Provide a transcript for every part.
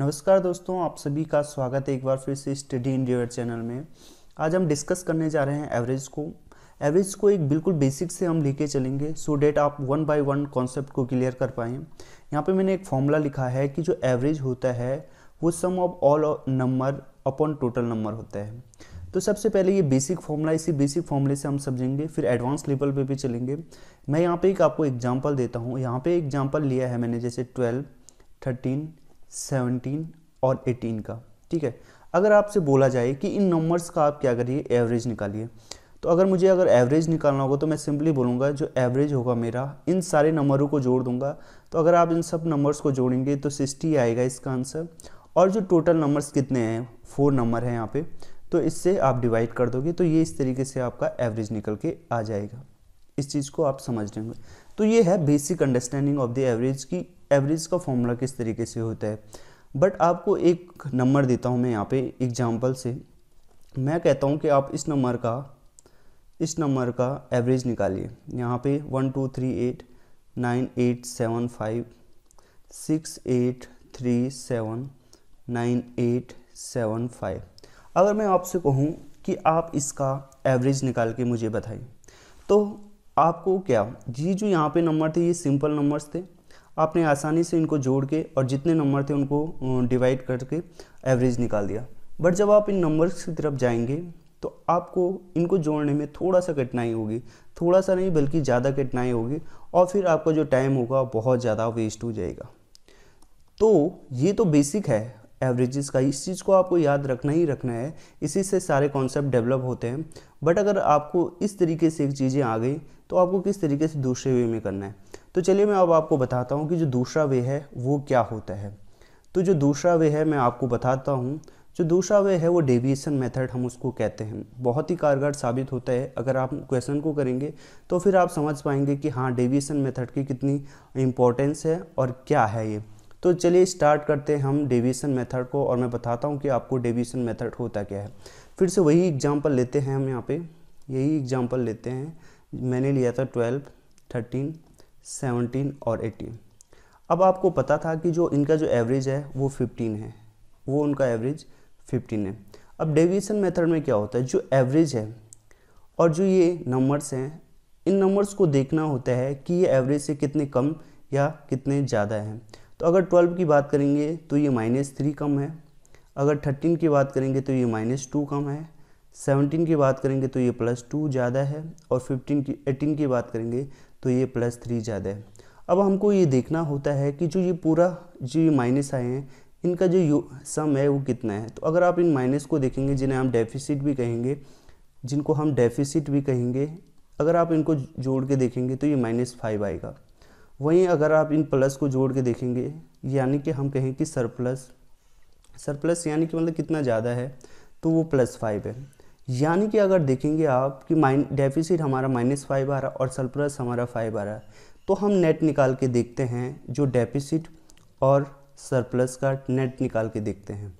नमस्कार दोस्तों आप सभी का स्वागत है एक बार फिर से स्टडी इन चैनल में आज हम डिस्कस करने जा रहे हैं एवरेज को एवरेज को एक बिल्कुल बेसिक से हम लेके चलेंगे सो डेट आप वन बाय वन कॉन्सेप्ट को क्लियर कर पाएँ यहाँ पे मैंने एक फॉर्मूला लिखा है कि जो एवरेज होता है वो sum of all number upon total number होता है तो सबसे पहले ये बेसिक फॉर्मूला इसी बेसिक फॉर्मूले से हम समझेंगे फिर एडवांस लेवल पे भी चलेंगे मैं यहाँ पे एक आपको एग्जांपल देता हूँ यहाँ पे एग्जांपल लिया है मैंने जैसे ट्वेल्व थर्टीन सेवनटीन और एटीन का ठीक है अगर आपसे बोला जाए कि इन नंबर्स का आप क्या करिए एवरेज निकालिए तो अगर मुझे अगर एवरेज निकालना होगा तो मैं सिंपली बोलूँगा जो एवरेज होगा मेरा इन सारे नंबरों को जोड़ दूंगा तो अगर आप इन सब नंबर्स को जोड़ेंगे तो सिक्सटी आएगा इसका आंसर और जो टोटल नंबर्स कितने हैं फोर नंबर हैं यहाँ पे तो इससे आप डिवाइड कर दोगे तो ये इस तरीके से आपका एवरेज निकल के आ जाएगा इस चीज़ को आप समझ लेंगे तो ये है basic understanding of the average की एवरेज का फॉर्मूला किस तरीके से होता है बट आपको एक नंबर देता हूँ मैं यहाँ पे एग्जाम्पल से मैं कहता हूँ कि आप इस नंबर का इस नंबर का एवरेज निकालिए यहाँ पे one two three eight nine eight seven five six eight three seven nine eight seven five अगर मैं आपसे कहूँ कि आप इसका एवरेज निकाल के मुझे बताइए तो आपको क्या ये जो यहाँ पे नंबर थे ये सिंपल नंबर्स थे आपने आसानी से इनको जोड़ के और जितने नंबर थे उनको डिवाइड करके एवरेज निकाल दिया बट जब आप इन नंबर्स की तरफ जाएंगे तो आपको इनको जोड़ने में थोड़ा सा कठिनाई होगी थोड़ा सा नहीं बल्कि ज़्यादा कठिनाई होगी और फिर आपका जो टाइम होगा बहुत ज़्यादा वेस्ट हो जाएगा तो ये तो बेसिक है एवरेजेस का इस चीज़ को आपको याद रखना ही रखना है इसी से सारे कॉन्सेप्ट डेवलप होते हैं बट अगर आपको इस तरीके से एक चीज़ें आ गई तो आपको किस तरीके से दूसरे वे में करना है तो चलिए मैं अब आपको बताता हूँ कि जो दूसरा वे है वो क्या होता है तो जो दूसरा वे है मैं आपको बताता हूँ जो दूसरा वे है वो डेविएशन मेथड हम उसको कहते हैं बहुत ही कारगर साबित होता है अगर आप क्वेश्चन को करेंगे तो फिर आप समझ पाएंगे कि हाँ डेविएशन मेथड की कितनी इम्पोर्टेंस है और क्या है ये तो चलिए स्टार्ट करते हैं हम डेविएशन मेथड को और मैं बताता हूँ कि आपको डेविएशन मेथड होता क्या है फिर से वही एग्जाम्पल लेते हैं हम यहाँ पर यही एग्जाम्पल लेते हैं मैंने लिया था ट्वेल्व थर्टीन सेवनटीन और एटीन अब आपको पता था कि जो इनका जो एवरेज है वो फिफ्टीन है वो उनका एवरेज फिफ्टीन है अब डेविएशन मेथड में क्या होता है जो एवरेज है और जो ये नंबर्स हैं इन नंबर्स को देखना होता है कि ये एवरेज से कितने कम या कितने ज़्यादा हैं तो अगर ट्वेल्व की बात करेंगे तो ये माइनस थ्री कम है अगर थर्टीन की बात करेंगे तो ये माइनस टू कम है सेवनटीन की बात करेंगे तो ये प्लस टू ज़्यादा है और फिफ्टीन की एटीन की बात करेंगे तो ये प्लस थ्री ज़्यादा है अब हमको ये देखना होता है कि जो ये पूरा जो ये माइनस आए हैं इनका जो यू सम है वो कितना है तो अगर आप इन माइनस को देखेंगे जिन्हें हम डेफिसिट भी कहेंगे जिनको हम डेफिसिट भी कहेंगे अगर आप इनको जोड़ के देखेंगे तो ये माइनस फाइव आएगा वहीं अगर आप इन प्लस को जोड़ के देखेंगे यानी कि हम कहें कि सरप्लस सरप्लस यानी कि मतलब कितना ज़्यादा है तो वो प्लस फाइव है यानी कि अगर देखेंगे आप कि माइन डेफिसिट हमारा माइनस फाइव आ रहा और सरप्लस हमारा फाइव आ रहा तो हम नेट निकाल के देखते हैं जो डेफिसिट और सरप्लस का नेट निकाल के देखते हैं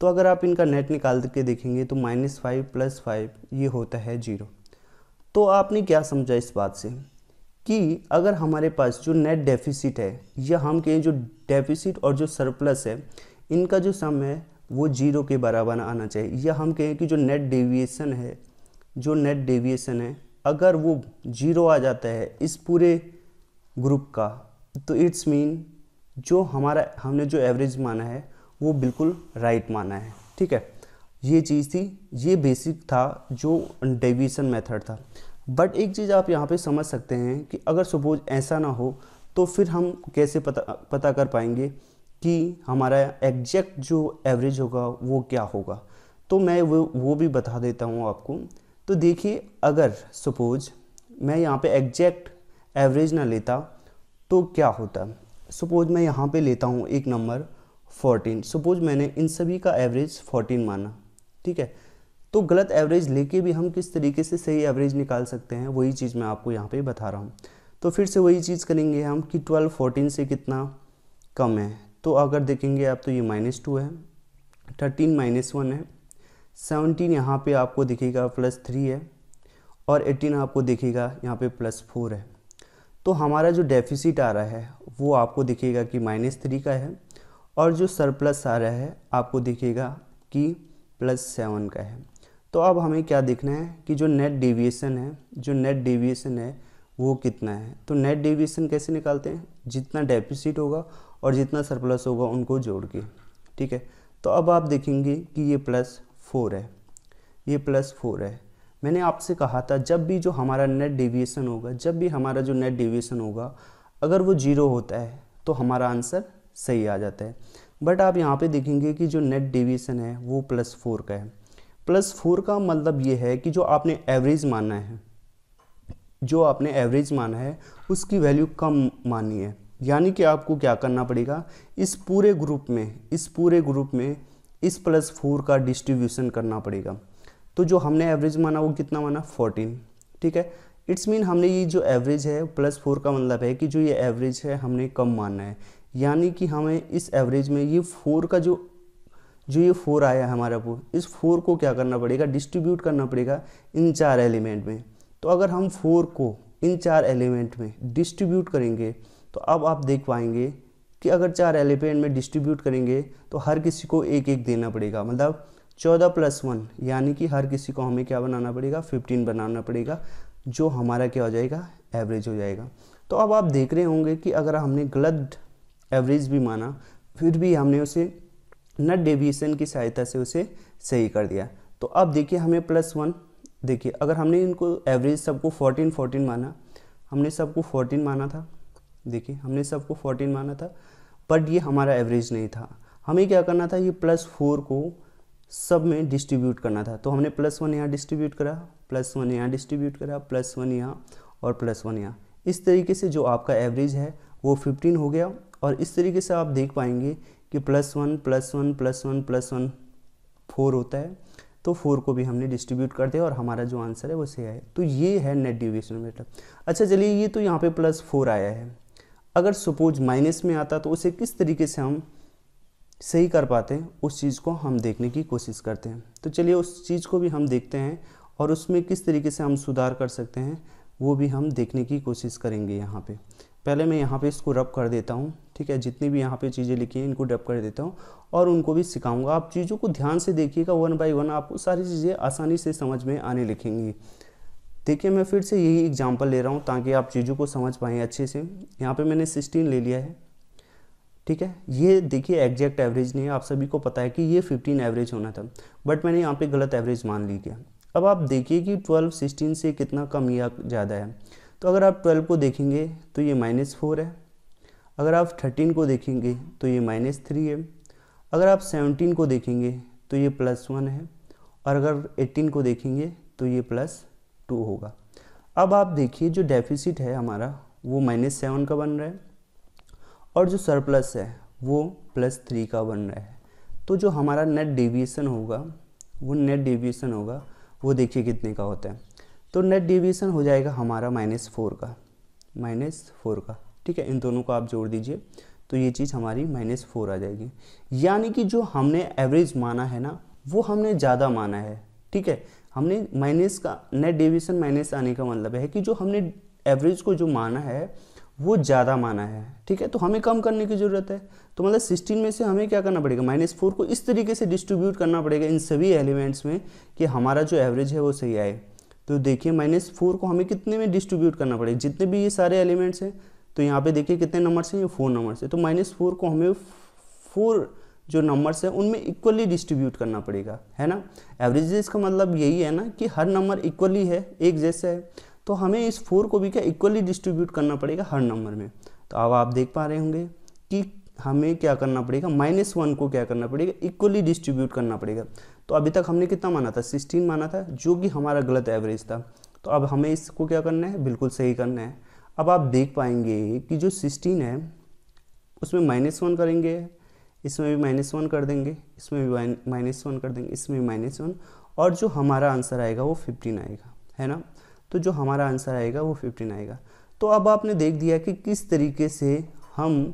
तो अगर आप इनका नेट निकाल के देखेंगे तो माइनस फाइव प्लस फाइव ये होता है जीरो तो आपने क्या समझा इस बात से कि अगर हमारे पास जो नेट डेफिसिट है या हम कहें जो डेफिसिट और जो सरप्लस है इनका जो सम है वो जीरो के बराबर आना चाहिए या हम कहें कि जो नेट डेविएशन है जो नेट डेविएशन है अगर वो जीरो आ जाता है इस पूरे ग्रुप का तो इट्स मीन जो हमारा हमने जो एवरेज माना है वो बिल्कुल राइट माना है ठीक है ये चीज़ थी ये बेसिक था जो डेविएशन मेथड था बट एक चीज़ आप यहाँ पे समझ सकते हैं कि अगर सपोज ऐसा ना हो तो फिर हम कैसे पता पता कर पाएंगे कि हमारा एग्जैक्ट जो एवरेज होगा वो क्या होगा तो मैं वो वो भी बता देता हूँ आपको तो देखिए अगर सपोज मैं यहाँ पे एग्जैक्ट एवरेज ना लेता तो क्या होता सपोज मैं यहाँ पे लेता हूँ एक नंबर 14 सपोज मैंने इन सभी का एवरेज 14 माना ठीक है तो गलत एवरेज लेके भी हम किस तरीके से सही एवरेज निकाल सकते हैं वही चीज़ मैं आपको यहाँ पे बता रहा हूँ तो फिर से वही चीज़ करेंगे हम कि 12 14 से कितना कम है तो अगर देखेंगे आप तो ये माइनस टू है थर्टीन माइनस वन है सेवनटीन यहाँ पे आपको दिखेगा प्लस थ्री है और एटीन आपको दिखेगा यहाँ पे प्लस फोर है तो हमारा जो डेफिसिट आ रहा है वो आपको दिखेगा कि माइनस थ्री का है और जो सरप्लस आ रहा है आपको दिखेगा कि प्लस सेवन का है तो अब हमें क्या देखना है कि जो नेट डेविएशन है जो नेट डेविएशन है वो कितना है तो नेट डेविएशन कैसे निकालते हैं जितना डेफिसिट होगा और जितना सरप्लस होगा उनको जोड़ के ठीक है तो अब आप देखेंगे कि ये प्लस फोर है ये प्लस फोर है मैंने आपसे कहा था जब भी जो हमारा नेट डिविएसन होगा जब भी हमारा जो नेट डिविएसन होगा अगर वो जीरो होता है तो हमारा आंसर सही आ जाता है बट आप यहाँ पे देखेंगे कि जो नेट डिविएसन है वो प्लस फोर का है प्लस फोर का मतलब ये है कि जो आपने एवरेज माना है जो आपने एवरेज माना है उसकी वैल्यू कम मानी है यानी कि आपको क्या करना पड़ेगा इस पूरे ग्रुप में इस पूरे ग्रुप में इस प्लस फोर का डिस्ट्रीब्यूशन करना पड़ेगा तो जो हमने एवरेज माना वो कितना माना फोर्टीन ठीक है इट्स मीन हमने ये जो एवरेज है प्लस फोर का मतलब है कि जो ये एवरेज है हमने कम मानना है यानी कि हमें इस एवरेज में ये फोर का जो जो ये फोर आया हमारा को इस फोर को क्या करना पड़ेगा डिस्ट्रीब्यूट करना पड़ेगा इन चार एलिमेंट में तो अगर हम फोर को इन चार एलिमेंट में डिस्ट्रीब्यूट करेंगे तो अब आप देख पाएंगे कि अगर चार एलिफेंट में डिस्ट्रीब्यूट करेंगे तो हर किसी को एक एक देना पड़ेगा मतलब चौदह प्लस वन यानी कि हर किसी को हमें क्या बनाना पड़ेगा फिफ्टीन बनाना पड़ेगा जो हमारा क्या हो जाएगा एवरेज हो जाएगा तो अब आप देख रहे होंगे कि अगर हमने गलत एवरेज भी माना फिर भी हमने उसे नट डेविएशन की सहायता से उसे सही कर दिया तो अब देखिए हमें प्लस वन देखिए अगर हमने इनको एवरेज सबको फोर्टीन फोर्टीन माना हमने सबको फोर्टीन माना था देखिए हमने सबको फोर्टीन माना था बट ये हमारा एवरेज नहीं था हमें क्या करना था ये प्लस फोर को सब में डिस्ट्रीब्यूट करना था तो हमने प्लस वन यहाँ डिस्ट्रीब्यूट करा प्लस वन यहाँ डिस्ट्रीब्यूट करा प्लस वन यहाँ और प्लस वन यहाँ इस तरीके से जो आपका एवरेज है वो फिफ्टीन हो गया और इस तरीके से आप देख पाएंगे कि plus one plus one plus one plus one four होता है तो फोर को भी हमने डिस्ट्रीब्यूट कर दिया और हमारा जो आंसर है वो सही है तो ये है नेट डिविएशन मेटर अच्छा चलिए ये तो यहाँ पे प्लस फोर आया है अगर सपोज माइनस में आता तो उसे किस तरीके से हम सही कर पाते हैं उस चीज़ को हम देखने की कोशिश करते हैं तो चलिए उस चीज़ को भी हम देखते हैं और उसमें किस तरीके से हम सुधार कर सकते हैं वो भी हम देखने की कोशिश करेंगे यहाँ पे पहले मैं यहाँ पे इसको रब कर देता हूँ ठीक है जितनी भी यहाँ पे चीज़ें लिखी हैं इनको डब कर देता हूँ और उनको भी सिखाऊंगा आप चीज़ों को ध्यान से देखिएगा वन बाय वन आपको सारी चीज़ें आसानी से समझ में आने लिखेंगी देखिए मैं फिर से यही एग्जाम्पल ले रहा हूँ ताकि आप चीज़ों को समझ पाएँ अच्छे से यहाँ पे मैंने सिक्सटीन ले लिया है ठीक है ये देखिए एग्जैक्ट एवरेज नहीं है आप सभी को पता है कि ये फिफ्टीन एवरेज होना था बट मैंने यहाँ पे गलत एवरेज मान ली गया अब आप देखिए कि ट्वेल्व सिक्सटीन से कितना कम या ज़्यादा है तो अगर आप ट्वेल्व को देखेंगे तो ये माइनस फोर है अगर आप थर्टीन को देखेंगे तो ये माइनस थ्री है अगर आप सेवनटीन को देखेंगे तो ये प्लस वन है और अगर एट्टीन को देखेंगे तो ये प्लस टू होगा अब आप देखिए जो डेफिसिट है हमारा वो माइनस सेवन का बन रहा है और जो सरप्लस है वो प्लस थ्री का बन रहा है तो जो हमारा नेट डेविएशन होगा वो नेट डेविएशन होगा वो देखिए कितने का होता है तो नेट डेविएशन हो जाएगा हमारा माइनस फोर का माइनस फोर का ठीक है इन दोनों को आप जोड़ दीजिए तो ये चीज़ हमारी माइनस फोर आ जाएगी यानी कि जो हमने एवरेज माना है ना वो हमने ज़्यादा माना है ठीक है हमने माइनस का नेट डेविएशन माइनस आने का मतलब है कि जो हमने एवरेज को जो माना है वो ज़्यादा माना है ठीक है तो हमें कम करने की ज़रूरत है तो मतलब सिक्सटीन में से हमें क्या करना पड़ेगा माइनस फोर को इस तरीके से डिस्ट्रीब्यूट करना पड़ेगा इन सभी एलिमेंट्स में कि हमारा जो एवरेज है वो सही आए तो देखिए माइनस फोर को हमें कितने में डिस्ट्रीब्यूट करना पड़ेगा जितने भी ये सारे एलिमेंट्स हैं तो यहाँ पे देखिए कितने नंबर हैं ये फोर नंबर है तो माइनस फोर को हमें फोर जो नंबर्स है उनमें इक्वली डिस्ट्रीब्यूट करना पड़ेगा है ना एवरेजेस का मतलब यही है ना कि हर नंबर इक्वली है एक जैसा है तो हमें इस फोर को भी क्या इक्वली डिस्ट्रीब्यूट करना पड़ेगा हर नंबर में तो अब आप देख पा रहे होंगे कि हमें क्या करना पड़ेगा माइनस वन को क्या करना पड़ेगा इक्वली डिस्ट्रीब्यूट करना पड़ेगा तो अभी तक हमने कितना माना था सिक्सटीन माना था जो कि हमारा गलत एवरेज था तो अब हमें इसको क्या करना है बिल्कुल सही करना है अब आप देख पाएंगे कि जो सिक्सटीन है उसमें माइनस वन करेंगे इसमें भी माइनस वन कर देंगे इसमें भी माइनस वन कर देंगे इसमें भी माइनस वन और जो हमारा आंसर आएगा वो फिफ्टीन आएगा है ना तो जो हमारा आंसर आएगा वो फिफ्टीन आएगा तो अब आपने देख दिया कि किस तरीके से हम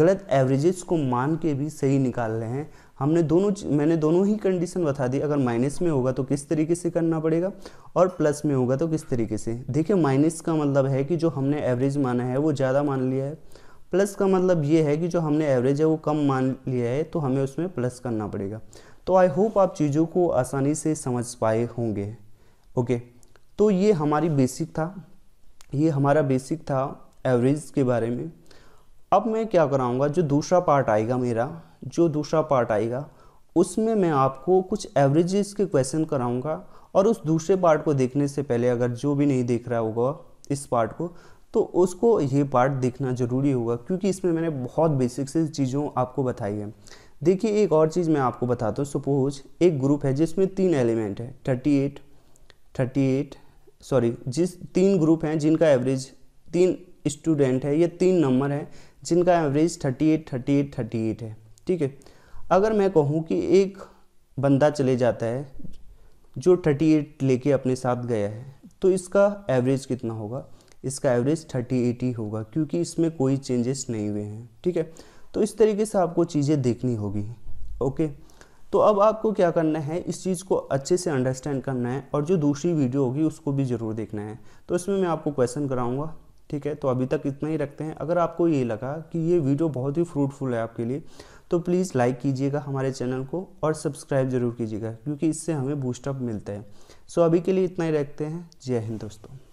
गलत एवरेजेस को मान के भी सही निकाल रहे हैं हमने दोनों मैंने दोनों ही कंडीशन बता दी अगर माइनस में होगा तो किस तरीके से करना पड़ेगा और प्लस में होगा तो किस तरीके से देखिए माइनस का मतलब है कि जो हमने एवरेज माना है वो ज़्यादा मान लिया है प्लस का मतलब ये है कि जो हमने एवरेज है वो कम मान लिया है तो हमें उसमें प्लस करना पड़ेगा तो आई होप आप चीज़ों को आसानी से समझ पाए होंगे ओके तो ये हमारी बेसिक था ये हमारा बेसिक था एवरेज के बारे में अब मैं क्या कराऊंगा जो दूसरा पार्ट आएगा मेरा जो दूसरा पार्ट आएगा उसमें मैं आपको कुछ एवरेजेस के क्वेश्चन कराऊंगा और उस दूसरे पार्ट को देखने से पहले अगर जो भी नहीं देख रहा होगा इस पार्ट को तो उसको ये पार्ट देखना ज़रूरी होगा क्योंकि इसमें मैंने बहुत बेसिक से चीज़ों आपको बताई है देखिए एक और चीज़ मैं आपको बताता हूँ सपोज एक ग्रुप है जिसमें तीन एलिमेंट है thirty eight thirty eight sorry जिस तीन ग्रुप हैं जिनका एवरेज तीन स्टूडेंट है या तीन नंबर हैं जिनका average thirty eight thirty eight thirty eight है ठीक है अगर मैं कहूँ कि एक बंदा चले जाता है जो थर्टी एट लेके अपने साथ गया है तो इसका एवरेज कितना होगा इसका एवरेज 3080 होगा क्योंकि इसमें कोई चेंजेस नहीं हुए हैं ठीक है तो इस तरीके से आपको चीज़ें देखनी होगी ओके तो अब आपको क्या करना है इस चीज़ को अच्छे से अंडरस्टैंड करना है और जो दूसरी वीडियो होगी उसको भी ज़रूर देखना है तो इसमें मैं आपको क्वेश्चन कराऊंगा ठीक है तो अभी तक इतना ही रखते हैं अगर आपको ये लगा कि ये वीडियो बहुत ही फ्रूटफुल है आपके लिए तो प्लीज़ लाइक कीजिएगा हमारे चैनल को और सब्सक्राइब ज़रूर कीजिएगा क्योंकि इससे हमें बूस्टअप मिलता है सो अभी के लिए इतना ही रखते हैं जय हिंद दोस्तों